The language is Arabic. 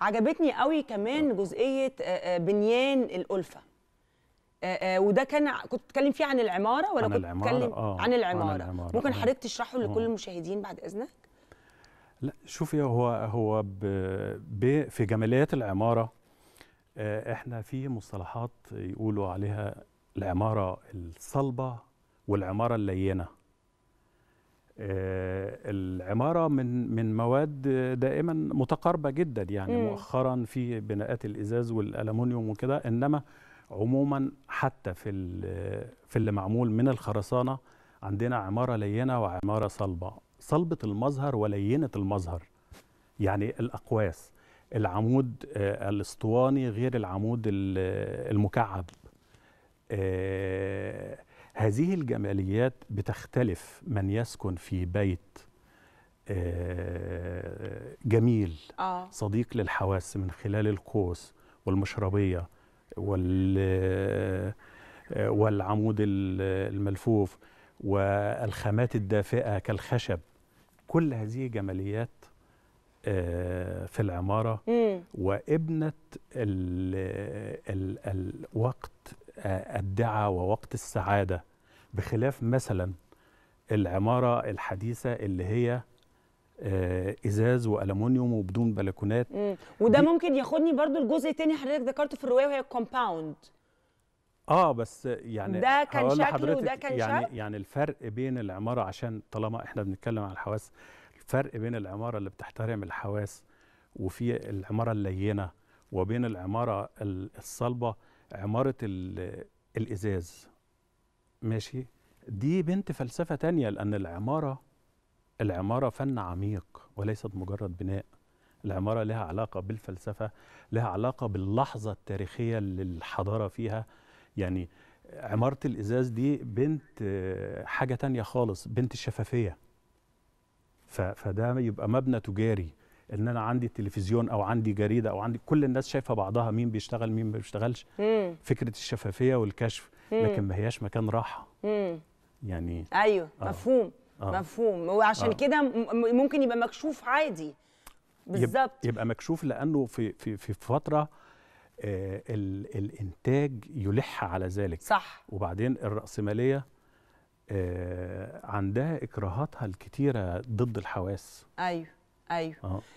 عجبتني قوي كمان آه. جزئيه آه، آه، بنيان الالفه وده كان كنت بتتكلم فيه عن العماره ولا عن كنت بتتكلم عن, العمارة. عن العماره ممكن حضرتك تشرحه لكل المشاهدين بعد اذنك لا شوفي هو هو في جماليات العماره احنا في مصطلحات يقولوا عليها العماره الصلبه والعماره اللينه العماره من من مواد دائما متقاربه جدا يعني م. مؤخرا في بناءات الازاز والالومنيوم وكده انما عموما حتى في في اللي معمول من الخرسانه عندنا عماره لينه وعماره صلبه صلبه المظهر ولينه المظهر يعني الاقواس العمود آه، الاسطواني غير العمود المكعب آه، هذه الجماليات بتختلف من يسكن في بيت آه، جميل آه. صديق للحواس من خلال القوس والمشربية وال آه، والعمود الملفوف والخامات الدافئة كالخشب كل هذه جماليات في العمارة وابنة الوقت الدعة ووقت السعادة بخلاف مثلا العمارة الحديثة اللي هي آه ازاز والومنيوم وبدون بلكونات مم. وده ممكن ياخدني برضو لجزء الثاني حضرتك ذكرته في الروايه وهي الكومباوند اه بس يعني ده كان شكل وده كان يعني شكل؟ يعني الفرق بين العماره عشان طالما احنا بنتكلم عن الحواس الفرق بين العماره اللي بتحترم الحواس وفي العماره اللينه وبين العماره الصلبه عماره الازاز ماشي دي بنت فلسفه تانية لان العماره العمارة فن عميق وليست مجرد بناء العمارة لها علاقة بالفلسفة لها علاقة باللحظة التاريخية اللي الحضارة فيها يعني عمارة الإزاز دي بنت آه، حاجة تانية خالص بنت الشفافية فده يبقى مبنى تجاري ان انا عندي تلفزيون او عندي جريده او عندي كل الناس شايفه بعضها مين بيشتغل مين ما بيشتغلش فكره الشفافيه والكشف لكن ما هياش مكان راحه يعني ايوه آه. مفهوم آه. مفهوم وعشان آه. كده ممكن يبقى مكشوف عادي بالظبط يبقى مكشوف لانه في في في فتره آه ال الانتاج يلح على ذلك صح وبعدين الراسماليه آه عندها اكراهاتها الكتيره ضد الحواس ايوه ايوه آه.